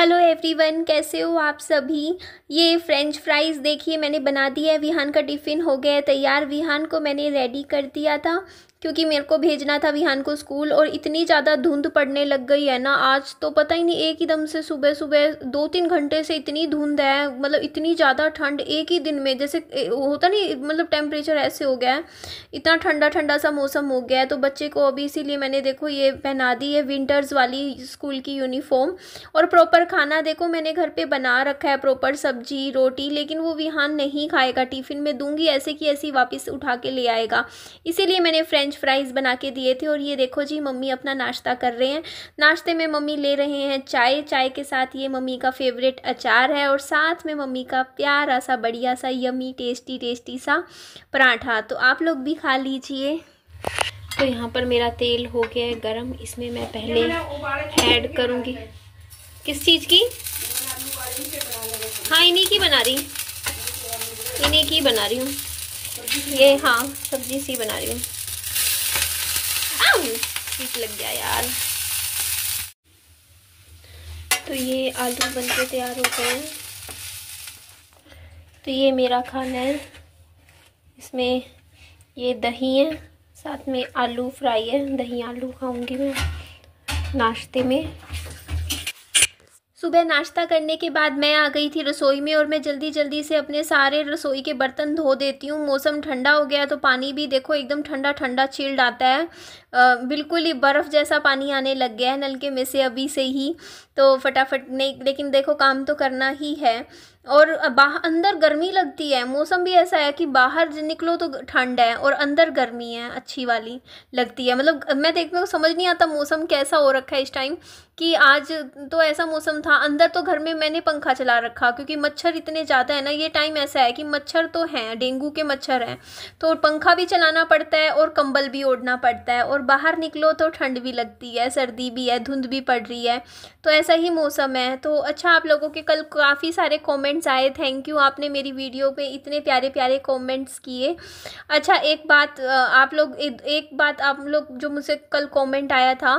hello everyone कैसे हो आप सभी ये फ्रेंच फ्राइज़ देखिए मैंने बना दिया है विहान का टिफ़िन हो गया है तैयार विहान को मैंने रेडी कर दिया था क्योंकि मेरे को भेजना था विहान को स्कूल और इतनी ज़्यादा धुंध पड़ने लग गई है ना आज तो पता ही नहीं एक ही दम से सुबह सुबह दो तीन घंटे से इतनी धुंध है मतलब इतनी ज़्यादा ठंड एक ही दिन में जैसे होता नहीं मतलब टेम्परेचर ऐसे हो गया है इतना ठंडा ठंडा सा मौसम हो गया है तो बच्चे को अभी इसीलिए मैंने देखो ये पहना दी है विंटर्स वाली स्कूल की यूनिफॉर्म और प्रॉपर खाना देखो मैंने घर पर बना रखा है प्रॉपर सब्जी रोटी लेकिन वो विहान नहीं खाएगा टिफ़िन में दूंगी ऐसे कि ऐसे वापस उठा के ले आएगा इसीलिए मैंने फ्रेंच फ्रेंच फ्राइज़ बना के दिए थे और ये देखो जी मम्मी अपना नाश्ता कर रहे हैं नाश्ते में मम्मी ले रहे हैं चाय चाय के साथ ये मम्मी का फेवरेट अचार है और साथ में मम्मी का प्यारा सा बढ़िया सा यमी टेस्टी टेस्टी सा पराठा तो आप लोग भी खा लीजिए तो यहाँ पर मेरा तेल हो गया है गरम इसमें मैं पहले ऐड करूँगी किस चीज़ की हाँ इन्हीं की बना रही इन्हीं की बना रही हूँ ये हाँ सब्जी सी बना रही हूँ ठीक लग गया यार तो ये आलू बन के तैयार हो गए तो ये मेरा खाना है इसमें ये दही है साथ में आलू फ्राई है दही आलू खाऊंगी मैं नाश्ते में सुबह नाश्ता करने के बाद मैं आ गई थी रसोई में और मैं जल्दी जल्दी से अपने सारे रसोई के बर्तन धो देती हूँ मौसम ठंडा हो गया तो पानी भी देखो एकदम ठंडा ठंडा चिल्ड आता है आ, बिल्कुल ही बर्फ़ जैसा पानी आने लग गया है नलके में से अभी से ही तो फटाफट नहीं लेकिन देखो काम तो करना ही है और बाहर अंदर गर्मी लगती है मौसम भी ऐसा है कि बाहर निकलो तो ठंड है और अंदर गर्मी है अच्छी वाली लगती है मतलब मैं देखने को समझ नहीं आता मौसम कैसा हो रखा है इस टाइम कि आज तो ऐसा मौसम था अंदर तो घर में मैंने पंखा चला रखा क्योंकि मच्छर इतने ज़्यादा है ना ये टाइम ऐसा है कि मच्छर तो हैं डेंगू के मच्छर हैं तो पंखा भी चलाना पड़ता है और कंबल भी ओढ़ना पड़ता है और बाहर निकलो तो ठंड भी लगती है सर्दी भी है धुंध भी पड़ रही है तो ऐसा ऐसा ही मौसम है तो अच्छा आप लोगों के कल काफ़ी सारे कमेंट्स आए थैंक यू आपने मेरी वीडियो पे इतने प्यारे प्यारे कमेंट्स किए अच्छा एक बात आप लोग एक बात आप लोग जो मुझसे कल कमेंट आया था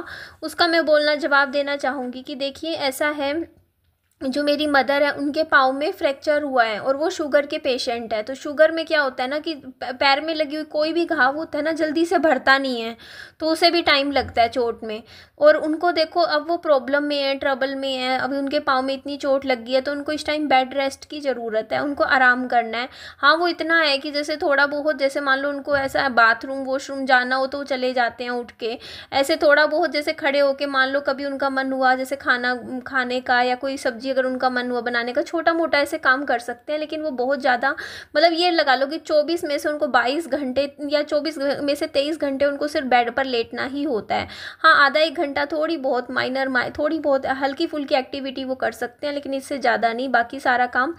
उसका मैं बोलना जवाब देना चाहूँगी कि देखिए ऐसा है जो मेरी मदर है उनके पाँव में फ्रैक्चर हुआ है और वो शुगर के पेशेंट है तो शुगर में क्या होता है ना कि पैर में लगी हुई कोई भी घाव होता है ना जल्दी से भरता नहीं है तो उसे भी टाइम लगता है चोट में और उनको देखो अब वो प्रॉब्लम में है ट्रबल में है अभी उनके पाँव में इतनी चोट लगी है तो उनको इस टाइम बेड रेस्ट की ज़रूरत है उनको आराम करना है हाँ वो इतना है कि जैसे थोड़ा बहुत जैसे मान लो उनको ऐसा बाथरूम वॉशरूम जाना हो तो वो चले जाते हैं उठ के ऐसे थोड़ा बहुत जैसे खड़े होके मान लो कभी उनका मन हुआ जैसे खाना खाने का या कोई सब्जी कीजिए अगर उनका मन हुआ बनाने का छोटा मोटा ऐसे काम कर सकते हैं लेकिन वो बहुत ज़्यादा मतलब ये लगा लो कि चौबीस में से उनको बाईस घंटे या चौबीस में से तेईस घंटे उनको सिर्फ बेड पर लेटना ही होता है हाँ आधा एक घंटा थोड़ी बहुत माइनर थोड़ी बहुत हल्की फुल्की एक्टिविटी वो कर सकते हैं लेकिन इससे ज़्यादा नहीं बाकी सारा काम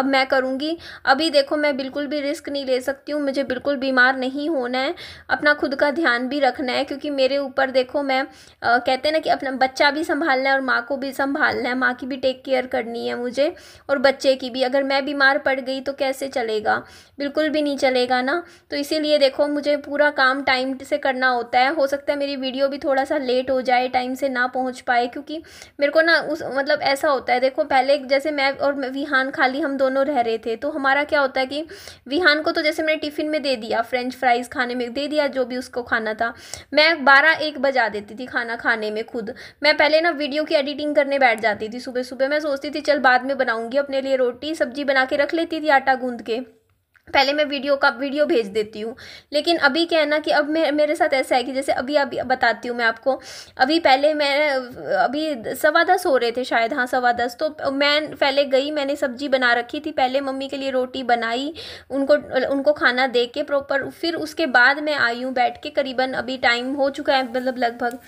अब मैं करूँगी अभी देखो मैं बिल्कुल भी रिस्क नहीं ले सकती हूँ मुझे बिल्कुल बीमार नहीं होना है अपना खुद का ध्यान भी रखना है क्योंकि मेरे ऊपर देखो मैं आ, कहते हैं ना कि अपना बच्चा भी संभालना है और माँ को भी संभालना है माँ की भी टेक केयर केयर करनी है मुझे और बच्चे की भी अगर मैं बीमार पड़ गई तो कैसे चलेगा बिल्कुल भी नहीं चलेगा ना तो इसीलिए देखो मुझे पूरा काम टाइम से करना होता है हो सकता है मेरी वीडियो भी थोड़ा सा लेट हो जाए टाइम से ना पहुँच पाए क्योंकि मेरे को ना उस मतलब ऐसा होता है देखो पहले जैसे मैं और विहान खाली हम दोनों रह रहे थे तो हमारा क्या होता है कि विहान को तो जैसे मैंने टिफ़िन में दे दिया फ्रेंच फ्राइज़ खाने में दे दिया जो भी उसको खाना था मैं बारह एक बजा देती थी खाना खाने में खुद मैं पहले ना वीडियो की एडिटिंग करने बैठ जाती थी सुबह सुबह मैं सोचती थी चल बाद में बनाऊंगी अपने लिए रोटी सब्जी बना के रख लेती थी आटा गूंद के पहले मैं वीडियो का वीडियो भेज देती हूँ लेकिन अभी क्या है ना कि अब मे, मेरे साथ ऐसा है कि जैसे अभी अभी बताती हूँ मैं आपको अभी पहले मैं अभी सवा दस हो रहे थे शायद हाँ सवा दस तो मैं पहले गई मैंने सब्जी बना रखी थी पहले मम्मी के लिए रोटी बनाई उनको उनको खाना दे के प्रॉपर फिर उसके बाद मैं आई हूँ बैठ के करीबन अभी टाइम हो चुका है मतलब लगभग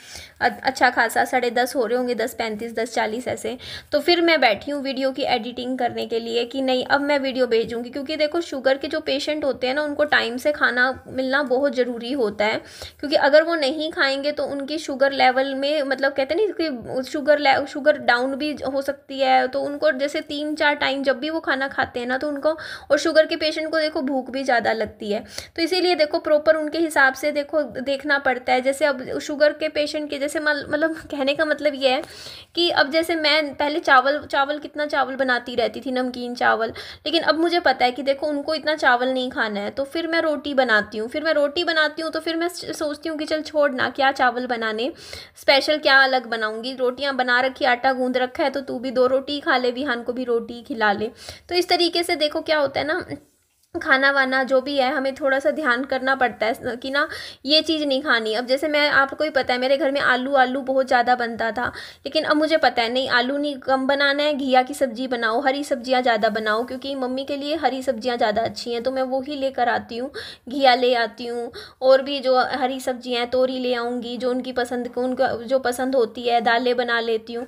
अच्छा खासा साढ़े दस हो रहे होंगे दस पैंतीस दस चालीस ऐसे तो फिर मैं बैठी हूँ वीडियो की एडिटिंग करने के लिए कि नहीं अब मैं वीडियो भेजूँगी क्योंकि देखो शुगर के जो पेशेंट होते हैं ना उनको टाइम से खाना मिलना बहुत ज़रूरी होता है क्योंकि अगर वो नहीं खाएंगे तो उनकी शुगर लेवल में मतलब कहते नहीं कि शुगर शुगर डाउन भी हो सकती है तो उनको जैसे तीन चार टाइम जब भी वो खाना खाते हैं ना तो उनको और शुगर के पेशेंट को देखो भूख भी ज़्यादा लगती है तो इसीलिए देखो प्रॉपर उनके हिसाब से देखो देखना पड़ता है जैसे अब शुगर के पेशेंट के जैसे मतलब कहने का मतलब ये है कि अब जैसे मैं पहले चावल चावल कितना चावल बनाती रहती थी नमकीन चावल लेकिन अब मुझे पता है कि देखो उनको इतना चावल नहीं खाना है तो फिर मैं रोटी बनाती हूँ फिर मैं रोटी बनाती हूँ तो फिर मैं सोचती हूँ कि चल छोड़ना क्या चावल बनाने स्पेशल क्या अलग बनाऊँगी रोटियाँ बना रखी आटा गूंद रखा है तो तू भी दो रोटी खा ले विहान को भी रोटी खिला ले तो इस तरीके से देखो क्या होता है ना खाना वाना जो भी है हमें थोड़ा सा ध्यान करना पड़ता है कि ना ये चीज़ नहीं खानी अब जैसे मैं आपको ही पता है मेरे घर में आलू आलू बहुत ज़्यादा बनता था लेकिन अब मुझे पता है नहीं आलू नहीं कम बनाना है घिया की सब्ज़ी बनाओ हरी सब्जियां ज़्यादा बनाओ क्योंकि मम्मी के लिए हरी सब्जियां ज़्यादा अच्छी हैं तो मैं वो ही लेकर आती हूँ घिया ले आती हूँ और भी जो हरी सब्जियाँ हैं तोरी ले आऊँगी जो उनकी पसंद उनका जो पसंद होती है दालें बना लेती हूँ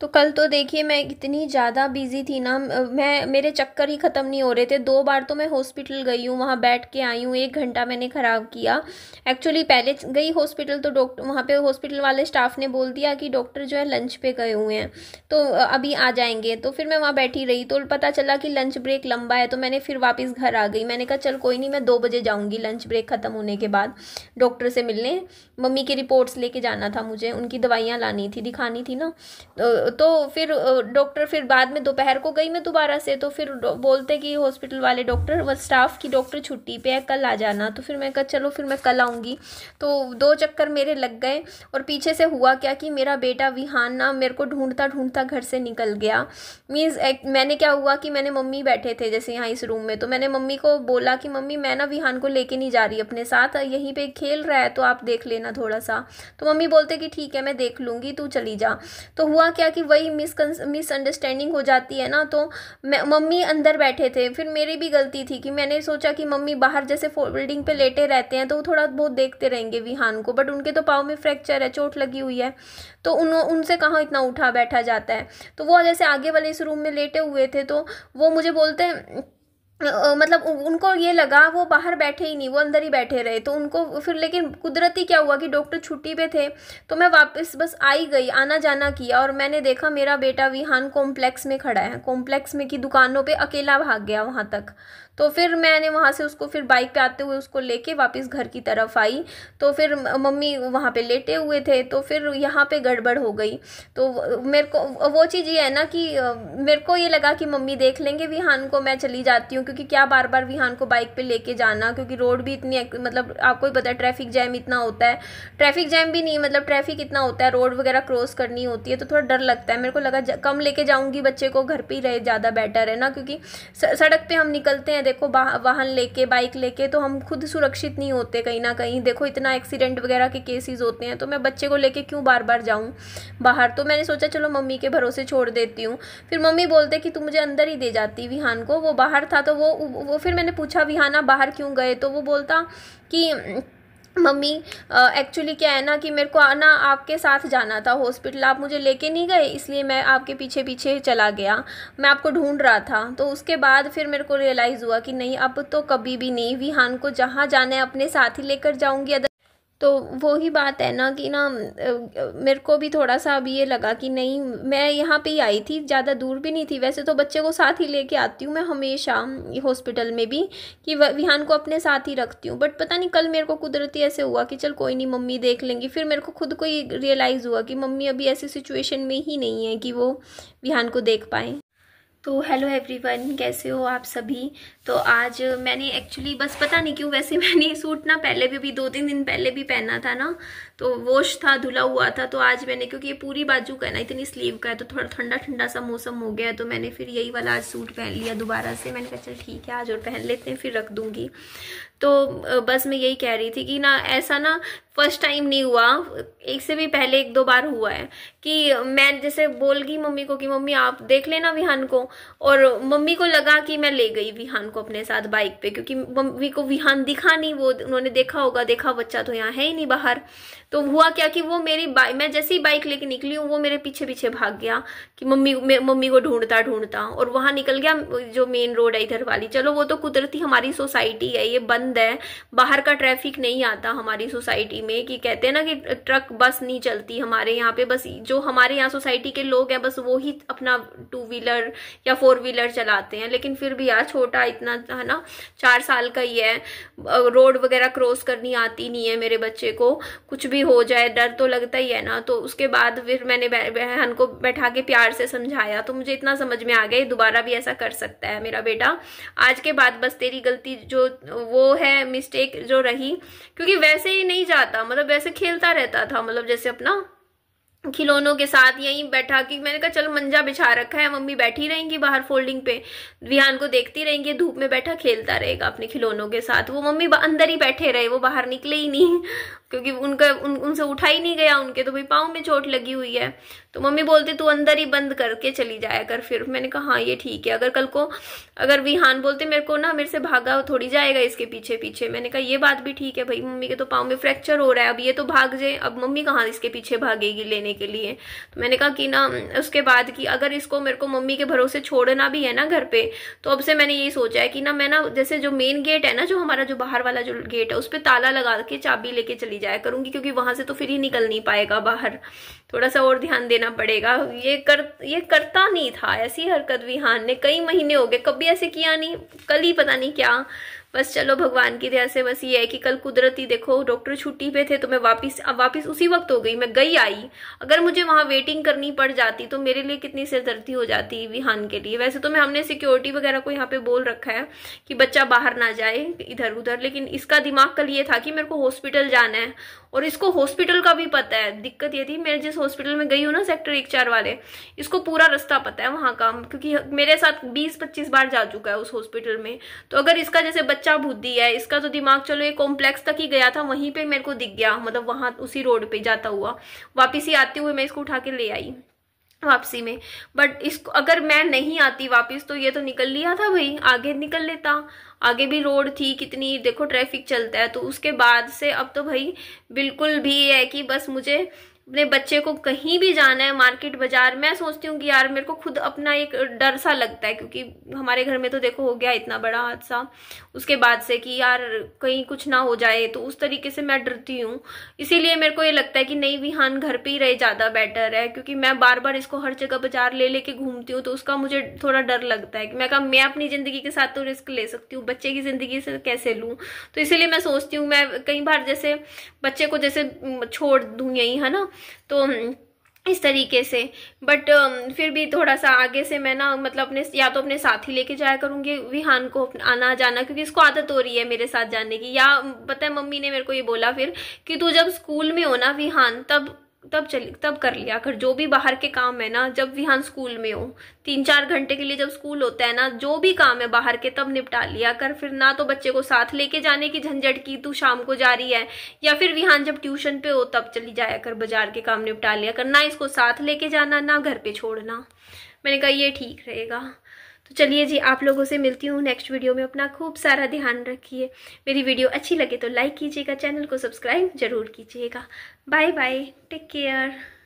तो कल तो देखिए मैं इतनी ज़्यादा बिज़ी थी ना मैं मेरे चक्कर ही ख़त्म नहीं हो रहे थे दो बार तो मैं हॉस्पिटल गई हूँ वहाँ बैठ के आई हूँ एक घंटा मैंने ख़राब किया एक्चुअली पहले गई हॉस्पिटल तो डॉक्टर वहाँ पे हॉस्पिटल वाले स्टाफ ने बोल दिया कि डॉक्टर जो है लंच पे गए हुए हैं तो अभी आ जाएंगे तो फिर मैं वहाँ बैठी रही तो पता चला कि लंच ब्रेक लंबा है तो मैंने फिर वापस घर आ गई मैंने कहा चल कोई नहीं मैं दो बजे जाऊँगी लंच ब्रेक ख़त्म होने के बाद डॉक्टर से मिलने मम्मी की रिपोर्ट्स लेके जाना था मुझे उनकी दवाइयाँ लानी थी दिखानी थी ना तो तो फिर डॉक्टर फिर बाद में दोपहर को गई मैं दोबारा से तो फिर बोलते कि हॉस्पिटल वाले डॉक्टर व स्टाफ की डॉक्टर छुट्टी पे है कल आ जाना तो फिर मैं कहा चलो फिर मैं कल आऊँगी तो दो चक्कर मेरे लग गए और पीछे से हुआ क्या कि मेरा बेटा विहान ना मेरे को ढूंढता ढूंढता घर से निकल गया मीन्स मैंने क्या हुआ कि मैंने मम्मी बैठे थे जैसे यहाँ इस रूम में तो मैंने मम्मी को बोला कि मम्मी मैं ना विहान को लेके नहीं जा रही अपने साथ यहीं पर खेल रहा है तो आप देख लेना थोड़ा सा तो मम्मी बोलते कि ठीक है मैं देख लूँगी तू चली जा तो हुआ क्या कि वही मिस मिसअंडरस्टैंडिंग हो जाती है ना तो मम्मी अंदर बैठे थे फिर मेरी भी गलती थी कि मैंने सोचा कि मम्मी बाहर जैसे फोल्डिंग पे लेटे रहते हैं तो वो थोड़ा बहुत देखते रहेंगे विहान को बट उनके तो पाँव में फ्रैक्चर है चोट लगी हुई है तो उन उनसे कहाँ इतना उठा बैठा जाता है तो वो जैसे आगे वाले इस रूम में लेटे हुए थे तो वो मुझे बोलते हैं मतलब उनको ये लगा वो बाहर बैठे ही नहीं वो अंदर ही बैठे रहे तो उनको फिर लेकिन कुदरती क्या हुआ कि डॉक्टर छुट्टी पे थे तो मैं वापस बस आई गई आना जाना किया और मैंने देखा मेरा बेटा विहान कॉम्प्लेक्स में खड़ा है कॉम्प्लेक्स में की दुकानों पे अकेला भाग गया वहाँ तक तो फिर मैंने वहाँ से उसको फिर बाइक पे आते हुए उसको लेके वापस घर की तरफ आई तो फिर मम्मी वहाँ पे लेटे हुए थे तो फिर यहाँ पे गड़बड़ हो गई तो मेरे को वो चीज़ ये है ना कि मेरे को ये लगा कि मम्मी देख लेंगे विहान को मैं चली जाती हूँ क्योंकि क्या बार बार विहान को बाइक पर लेके जाना क्योंकि रोड भी इतनी मतलब आपको ही पता है ट्रैफिक जैम इतना होता है ट्रैफिक जैम भी नहीं मतलब ट्रैफिक इतना होता है रोड वगैरह क्रॉस करनी होती है तो थोड़ा डर लगता है मेरे को लगा कम लेके जाऊँगी बच्चे को घर पर ही रहे ज़्यादा बेटर है ना क्योंकि सड़क पर हम निकलते हैं देखो वाहन लेके बाइक लेके तो हम खुद सुरक्षित नहीं होते कहीं ना कहीं देखो इतना एक्सीडेंट वगैरह के केसेस होते हैं तो मैं बच्चे को लेके क्यों बार बार जाऊँ बाहर तो मैंने सोचा चलो मम्मी के भरोसे छोड़ देती हूँ फिर मम्मी बोलते कि तू मुझे अंदर ही दे जाती विहान को वो बाहर था तो वो वो फिर मैंने पूछा विहाना बाहर क्यों गए तो वो बोलता कि मम्मी एक्चुअली क्या है ना कि मेरे को आना आपके साथ जाना था हॉस्पिटल आप मुझे लेके नहीं गए इसलिए मैं आपके पीछे पीछे चला गया मैं आपको ढूंढ रहा था तो उसके बाद फिर मेरे को रियलाइज़ हुआ कि नहीं अब तो कभी भी नहीं विहान को जहाँ जाना है अपने साथ ही लेकर जाऊँगी अदर तो वो ही बात है ना कि ना मेरे को भी थोड़ा सा अभी ये लगा कि नहीं मैं यहाँ पे ही आई थी ज़्यादा दूर भी नहीं थी वैसे तो बच्चे को साथ ही लेके आती हूँ मैं हमेशा हॉस्पिटल में भी कि विहान को अपने साथ ही रखती हूँ बट पता नहीं कल मेरे को कुदरती ऐसे हुआ कि चल कोई नहीं मम्मी देख लेंगी फिर मेरे को खुद को ही रियलाइज़ हुआ कि मम्मी अभी ऐसी सिचुएशन में ही नहीं है कि वो विहान को देख पाएँ तो हेलो एवरीवन कैसे हो आप सभी तो आज मैंने एक्चुअली बस पता नहीं क्यों वैसे मैंने सूट ना पहले भी, अभी दो तीन दिन पहले भी पहना था ना तो वॉश था धुला हुआ था तो आज मैंने क्योंकि ये पूरी बाजू का है ना इतनी स्लीव का है तो थोड़ा ठंडा ठंडा सा मौसम हो गया है तो मैंने फिर यही वाला आज सूट पहन लिया दोबारा से मैंने कहा चल ठीक है आज और पहन लेते हैं फिर रख दूंगी तो बस मैं यही कह रही थी कि ना ऐसा ना फर्स्ट टाइम नहीं हुआ एक से भी पहले एक दो बार हुआ है कि मैं जैसे बोल गई मम्मी को कि मम्मी आप देख लेना विहान को और मम्मी को लगा कि मैं ले गई विहान को अपने साथ बाइक पे क्योंकि मम्मी को विहान दिखा नहीं वो उन्होंने देखा होगा देखा बच्चा तो यहाँ है ही नहीं बाहर तो हुआ क्या कि वो मेरी बाइक मैं जैसे ही बाइक लेके निकली हूँ वो मेरे पीछे पीछे भाग गया कि मम्मी मम्मी को ढूंढता ढूंढता और वहाँ निकल गया जो मेन रोड है इधर वाली चलो वो तो कुदरती हमारी सोसाइटी है ये बंद है बाहर का ट्रैफिक नहीं आता हमारी सोसाइटी में कि कहते हैं ना कि ट्रक बस नहीं चलती हमारे यहाँ पे बस जो हमारे यहाँ सोसाइटी के लोग हैं बस वो ही अपना टू व्हीलर या फोर व्हीलर चलाते हैं लेकिन फिर भी यार छोटा इतना है ना चार साल का ही है रोड वगैरह क्रॉस करनी आती नहीं है मेरे बच्चे को कुछ भी भी हो जाए डर तो लगता ही है ना तो उसके बाद फिर मैंने बहन को बैठा के प्यार से समझाया तो मुझे इतना समझ में आ गया दोबारा भी ऐसा कर सकता है मेरा बेटा आज के बाद बस तेरी गलती जो वो है मिस्टेक जो रही क्योंकि वैसे ही नहीं जाता मतलब वैसे खेलता रहता था मतलब जैसे अपना खिलौनों के साथ यहीं बैठा कि मैंने कहा चलो मंजा बिछा रखा है मम्मी बैठी रहेंगी बाहर फोल्डिंग पे विहान को देखती रहेंगी धूप में बैठा खेलता रहेगा अपने खिलौनों के साथ वो मम्मी अंदर ही बैठे रहे वो बाहर निकले ही नहीं क्योंकि उनका उन, उनसे उठा ही नहीं गया उनके तो भाई पाँव में चोट लगी हुई है तो मम्मी बोलती तू अंदर ही बंद करके चली जाया कर फिर मैंने कहा हाँ ये ठीक है अगर कल को अगर विहान बोलते मेरे को ना मेरे से भागा थोड़ी जाएगा इसके पीछे पीछे मैंने कहा ये बात भी ठीक है भाई मम्मी के तो पाँव में फ्रैक्चर हो रहा है अब ये तो भाग जाए अब मम्मी कहाँ इसके पीछे भागेगी लेने देने के लिए तो मैंने कहा कि ना उसके बाद कि अगर इसको मेरे को मम्मी के भरोसे छोड़ना भी है ना घर पे तो अब से मैंने यही सोचा है कि ना मैं ना जैसे जो मेन गेट है ना जो हमारा जो बाहर वाला जो गेट है उस पर ताला लगा के चाबी लेके चली जाया करूंगी क्योंकि वहां से तो फिर ही निकल नहीं पाएगा बाहर थोड़ा सा और ध्यान देना पड़ेगा ये कर ये करता नहीं था ऐसी हरकत विहान ने कई महीने हो गए कभी ऐसे किया नहीं कल ही पता नहीं क्या बस चलो भगवान की दया से बस ये है कि कल कुदरती देखो डॉक्टर छुट्टी पे थे तो मैं वापस अब वापस उसी वक्त हो गई मैं गई आई अगर मुझे वहाँ वेटिंग करनी पड़ जाती तो मेरे लिए कितनी सिरदर्दी हो जाती विहान के लिए वैसे तो मैं हमने सिक्योरिटी वगैरह को यहाँ पे बोल रखा है कि बच्चा बाहर ना जाए इधर उधर लेकिन इसका दिमाग कल ये था कि मेरे को हॉस्पिटल जाना है और इसको हॉस्पिटल का भी पता है दिक्कत ये थी मैं जिस हॉस्पिटल में गई हूँ ना सेक्टर एक चार वाले इसको पूरा रास्ता पता है वहाँ का क्योंकि मेरे साथ बीस पच्चीस बार जा चुका है उस हॉस्पिटल में तो अगर इसका जैसे बच्चा बुद्धि है इसका तो दिमाग चलो ये कॉम्प्लेक्स तक ही गया था वहीं पर मेरे को दिख गया मतलब वहाँ उसी रोड पर जाता हुआ वापिस ही आते हुए मैं इसको उठा के ले आई वापसी में बट इसको अगर मैं नहीं आती वापस तो ये तो निकल लिया था भाई आगे निकल लेता आगे भी रोड थी कितनी देखो ट्रैफिक चलता है तो उसके बाद से अब तो भाई बिल्कुल भी है कि बस मुझे अपने बच्चे को कहीं भी जाना है मार्केट बाजार मैं सोचती हूँ कि यार मेरे को खुद अपना एक डर सा लगता है क्योंकि हमारे घर में तो देखो हो गया इतना बड़ा हादसा उसके बाद से कि यार कहीं कुछ ना हो जाए तो उस तरीके से मैं डरती हूँ इसीलिए मेरे को ये लगता है कि नहीं विहान घर पर ही रहे ज़्यादा बेटर है क्योंकि मैं बार बार इसको हर जगह बाजार ले लेके घूमती हूँ तो उसका मुझे थोड़ा डर लगता है कि मैं कहा मैं अपनी ज़िंदगी के साथ तो रिस्क ले सकती हूँ बच्चे की ज़िंदगी से कैसे लूँ तो इसीलिए मैं सोचती हूँ मैं कई बार जैसे बच्चे को जैसे छोड़ दूँ यहीं है ना तो इस तरीके से बट फिर भी थोड़ा सा आगे से मैं ना मतलब अपने या तो अपने साथ ही लेके जाया करूँगी विहान को आना जाना क्योंकि इसको आदत हो रही है मेरे साथ जाने की या पता है मम्मी ने मेरे को ये बोला फिर कि तू जब स्कूल में हो ना विहान तब तब चल तब कर लिया कर जो भी बाहर के काम है ना जब विहान स्कूल में हो तीन चार घंटे के लिए जब स्कूल होता है ना जो भी काम है बाहर के तब निपटा लिया कर फिर ना तो बच्चे को साथ लेके जाने की झंझट की तू शाम को जा रही है या फिर विहान जब ट्यूशन पे हो तब चली जाया कर बाजार के काम निपटा लिया कर ना इसको साथ लेके जाना ना घर पे छोड़ना मैंने कहा ये ठीक रहेगा तो चलिए जी आप लोगों से मिलती हूँ नेक्स्ट वीडियो में अपना खूब सारा ध्यान रखिए मेरी वीडियो अच्छी लगे तो लाइक कीजिएगा चैनल को सब्सक्राइब जरूर कीजिएगा बाय बाय टेक केयर